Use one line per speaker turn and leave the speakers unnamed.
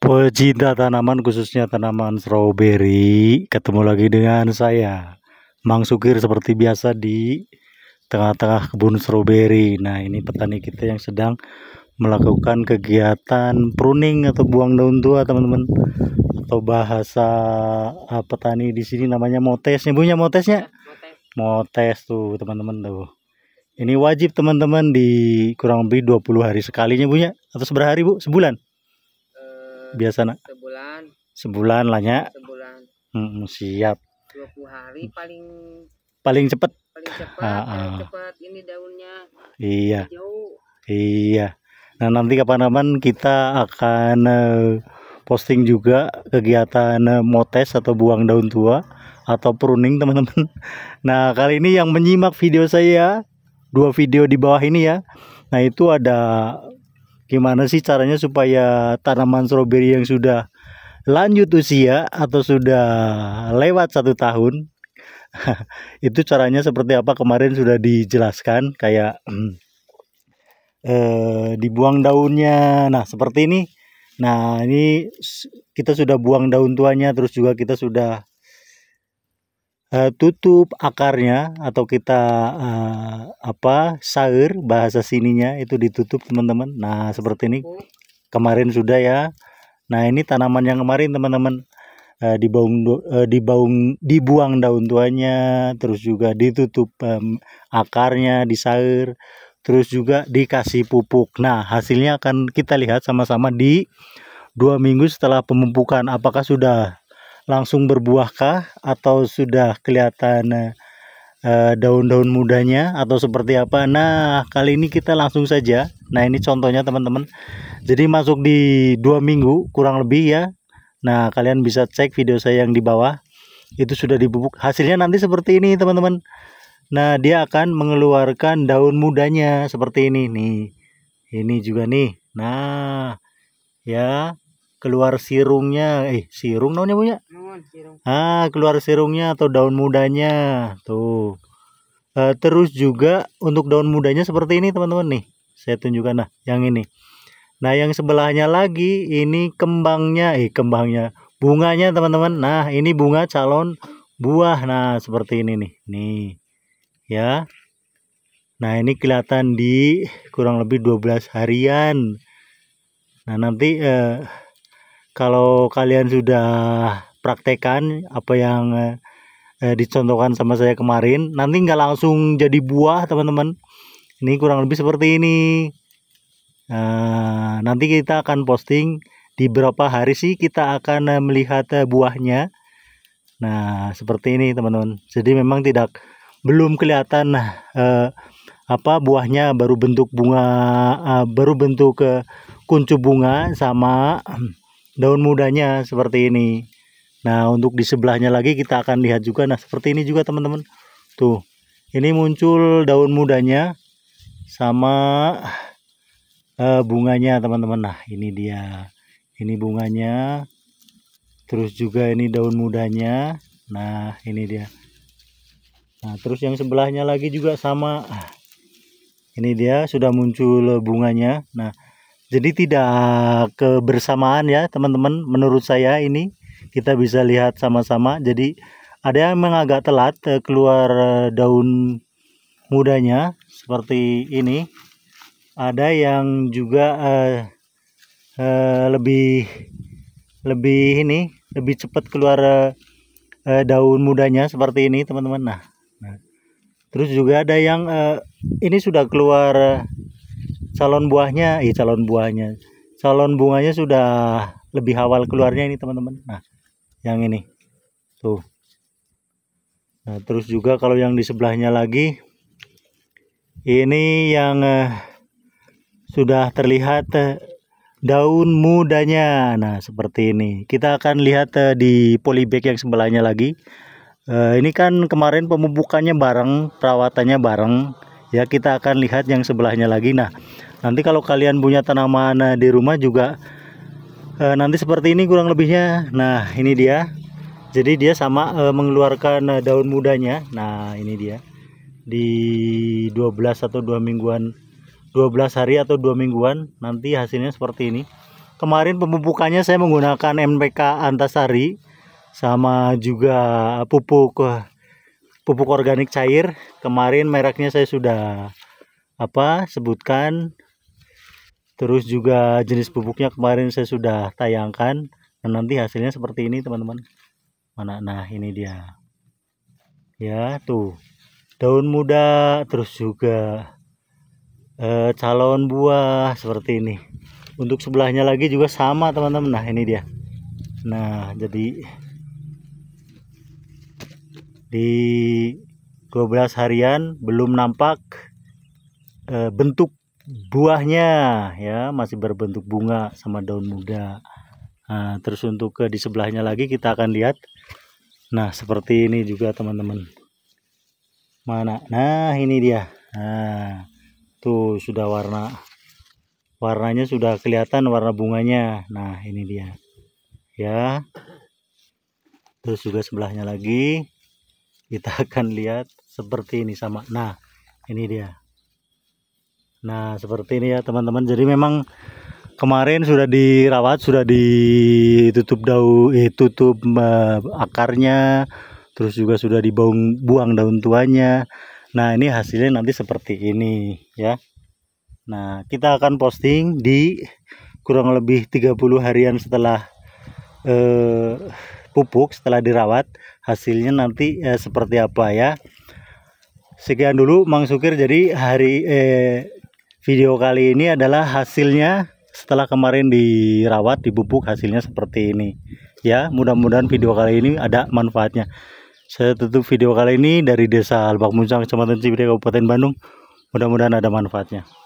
pecinta tanaman khususnya tanaman strawberry ketemu lagi dengan saya Mang Sukir seperti biasa di tengah-tengah kebun strawberry nah ini petani kita yang sedang melakukan kegiatan pruning atau buang daun tua teman-teman atau bahasa ah, petani di sini namanya motes punya motesnya motes tuh teman-teman tuh ini wajib teman-teman di kurang lebih 20 hari sekalinya punya atau seberapa hari bu sebulan biasa nak? Sebulan. Sebulan lah ya. Sebulan. Hmm, siap. 20 hari mm. paling paling cepat. Paling cepat. Ah, ah. ini daunnya. Iya. Jauh. Iya. Nah, nanti kapan-kapan kita akan uh, posting juga kegiatan uh, motes atau buang daun tua atau pruning, teman-teman. Nah, kali ini yang menyimak video saya dua video di bawah ini ya. Nah, itu ada gimana sih caranya supaya tanaman stroberi yang sudah lanjut usia atau sudah lewat satu tahun itu caranya seperti apa kemarin sudah dijelaskan kayak hmm, eh, dibuang daunnya nah seperti ini nah ini kita sudah buang daun tuanya terus juga kita sudah uh, tutup akarnya atau kita uh, apa sair bahasa sininya itu ditutup teman-teman nah seperti ini kemarin sudah ya nah ini tanaman yang kemarin teman-teman uh, dibaung uh, dibaung dibuang daun tuanya terus juga ditutup um, akarnya disair terus juga dikasih pupuk nah hasilnya akan kita lihat sama-sama di dua minggu setelah pemupukan apakah sudah langsung berbuahkah atau sudah kelihatan eh, daun-daun uh, mudanya atau seperti apa nah kali ini kita langsung saja nah ini contohnya teman-teman jadi masuk di dua minggu kurang lebih ya nah kalian bisa cek video saya yang di bawah itu sudah dibubuk hasilnya nanti seperti ini teman-teman nah dia akan mengeluarkan daun mudanya seperti ini nih ini juga nih nah ya keluar sirungnya eh sirung namanya punya Ah, keluar sirungnya atau daun mudanya. Tuh. Uh, terus juga untuk daun mudanya seperti ini, teman-teman nih. Saya tunjukkan nah, yang ini. Nah, yang sebelahnya lagi ini kembangnya, eh kembangnya, bunganya, teman-teman. Nah, ini bunga calon buah. Nah, seperti ini nih. Nih. Ya. Nah, ini kelihatan di kurang lebih 12 harian. Nah, nanti eh kalau kalian sudah praktekan apa yang eh, dicontohkan sama saya kemarin nanti nggak langsung jadi buah teman-teman ini kurang lebih seperti ini nah, nanti kita akan posting di berapa hari sih kita akan eh, melihat eh, buahnya nah seperti ini teman-teman jadi memang tidak belum kelihatan eh, apa buahnya baru bentuk bunga eh, baru bentuk eh, kuncu bunga sama daun mudanya seperti ini Nah untuk di sebelahnya lagi kita akan lihat juga nah seperti ini juga teman-teman tuh ini muncul daun mudanya sama uh, bunganya teman-teman nah ini dia ini bunganya terus juga ini daun mudanya nah ini dia nah terus yang sebelahnya lagi juga sama ini dia sudah muncul bunganya nah jadi tidak kebersamaan ya teman-teman menurut saya ini kita bisa lihat sama-sama jadi ada yang memang agak telat eh, keluar eh, daun mudanya seperti ini ada yang juga eh, eh, lebih lebih ini lebih cepat keluar eh, eh daun mudanya seperti ini teman-teman nah, nah terus juga ada yang eh, ini sudah keluar calon buahnya eh calon buahnya calon bunganya sudah lebih awal keluarnya ini teman-teman nah yang ini tuh nah terus juga kalau yang di sebelahnya lagi ini yang eh, sudah terlihat eh, daun mudanya nah seperti ini kita akan lihat eh, di polybag yang sebelahnya lagi eh, ini kan kemarin pemupukannya bareng perawatannya bareng ya kita akan lihat yang sebelahnya lagi nah nanti kalau kalian punya tanaman eh, di rumah juga Eh, nanti seperti ini kurang lebihnya nah ini dia jadi dia sama e, mengeluarkan eh, daun mudanya nah ini dia di 12 atau 2 mingguan 12 hari atau 2 mingguan nanti hasilnya seperti ini kemarin pemupukannya saya menggunakan MPK Antasari sama juga pupuk pupuk organik cair kemarin mereknya saya sudah apa sebutkan terus juga jenis pupuknya kemarin saya sudah tayangkan dan nanti hasilnya seperti ini teman-teman mana nah ini dia ya tuh daun muda terus juga e, calon buah seperti ini untuk sebelahnya lagi juga sama teman-teman nah ini dia nah jadi di 12 harian belum nampak e, bentuk buahnya ya masih berbentuk bunga sama daun muda nah, terus untuk ke di sebelahnya lagi kita akan lihat nah seperti ini juga teman-teman mana nah ini dia nah tuh sudah warna warnanya sudah kelihatan warna bunganya nah ini dia ya terus juga sebelahnya lagi kita akan lihat seperti ini sama nah ini dia Nah seperti ini ya teman-teman. Jadi memang kemarin sudah dirawat, sudah ditutup daun, eh, tutup eh, akarnya, terus juga sudah dibuang buang daun tuanya. Nah ini hasilnya nanti seperti ini ya. Nah kita akan posting di kurang lebih 30 harian setelah eh, pupuk setelah dirawat hasilnya nanti eh, seperti apa ya. Sekian dulu Mang Sukir jadi hari eh, Video kali ini adalah hasilnya setelah kemarin dirawat, dibubuk hasilnya seperti ini. Ya, mudah-mudahan video kali ini ada manfaatnya. Saya tutup video kali ini dari Desa Albak Muncang, Kecamatan Cibide, Kabupaten Bandung. Mudah-mudahan ada manfaatnya.